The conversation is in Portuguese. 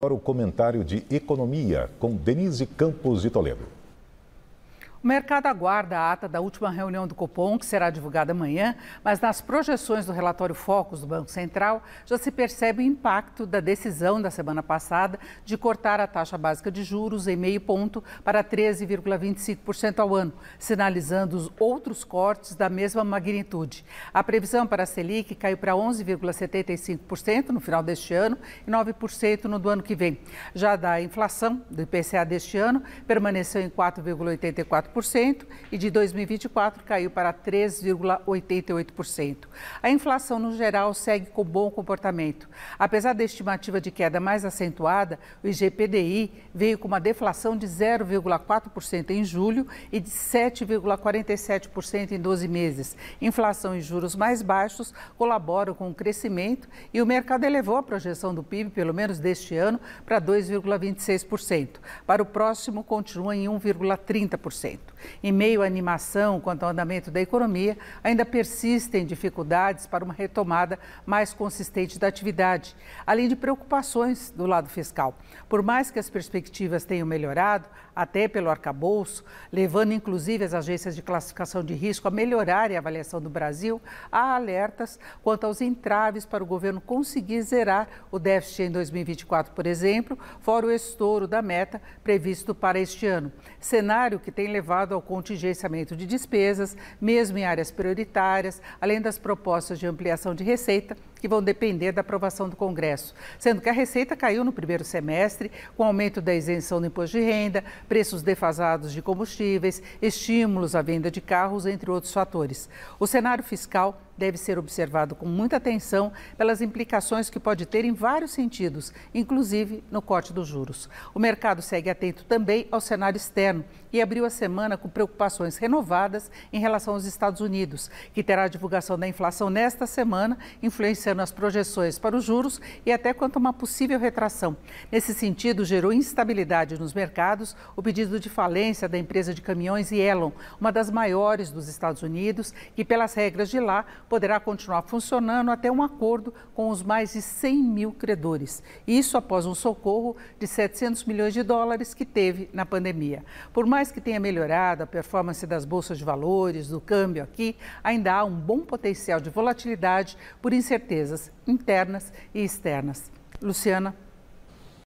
Agora o comentário de Economia com Denise Campos de Toledo. O mercado aguarda a ata da última reunião do Copom, que será divulgada amanhã, mas nas projeções do relatório Focus do Banco Central já se percebe o impacto da decisão da semana passada de cortar a taxa básica de juros em meio ponto para 13,25% ao ano, sinalizando os outros cortes da mesma magnitude. A previsão para a Selic caiu para 11,75% no final deste ano e 9% no do ano que vem. Já da inflação do IPCA deste ano, permaneceu em 4,84% e de 2024 caiu para 3,88%. A inflação no geral segue com bom comportamento. Apesar da estimativa de queda mais acentuada, o IGPDI veio com uma deflação de 0,4% em julho e de 7,47% em 12 meses. Inflação e juros mais baixos colaboram com o crescimento e o mercado elevou a projeção do PIB, pelo menos deste ano, para 2,26%. Para o próximo, continua em 1,30%. Em meio à animação quanto ao andamento da economia, ainda persistem dificuldades para uma retomada mais consistente da atividade, além de preocupações do lado fiscal. Por mais que as perspectivas tenham melhorado, até pelo arcabouço, levando inclusive as agências de classificação de risco a melhorarem a avaliação do Brasil, há alertas quanto aos entraves para o governo conseguir zerar o déficit em 2024, por exemplo, fora o estouro da meta previsto para este ano. Cenário que tem levado levado ao contingenciamento de despesas, mesmo em áreas prioritárias, além das propostas de ampliação de receita que vão depender da aprovação do Congresso, sendo que a receita caiu no primeiro semestre, com aumento da isenção do imposto de renda, preços defasados de combustíveis, estímulos à venda de carros, entre outros fatores. O cenário fiscal deve ser observado com muita atenção pelas implicações que pode ter em vários sentidos, inclusive no corte dos juros. O mercado segue atento também ao cenário externo e abriu a semana com preocupações renovadas em relação aos Estados Unidos, que terá a divulgação da inflação nesta semana, influenciando as projeções para os juros e até quanto a uma possível retração. Nesse sentido, gerou instabilidade nos mercados o pedido de falência da empresa de caminhões Elon, uma das maiores dos Estados Unidos, que pelas regras de lá poderá continuar funcionando até um acordo com os mais de 100 mil credores. Isso após um socorro de 700 milhões de dólares que teve na pandemia. Por mais que tenha melhorado a performance das bolsas de valores, do câmbio aqui, ainda há um bom potencial de volatilidade por incertezas internas e externas. Luciana,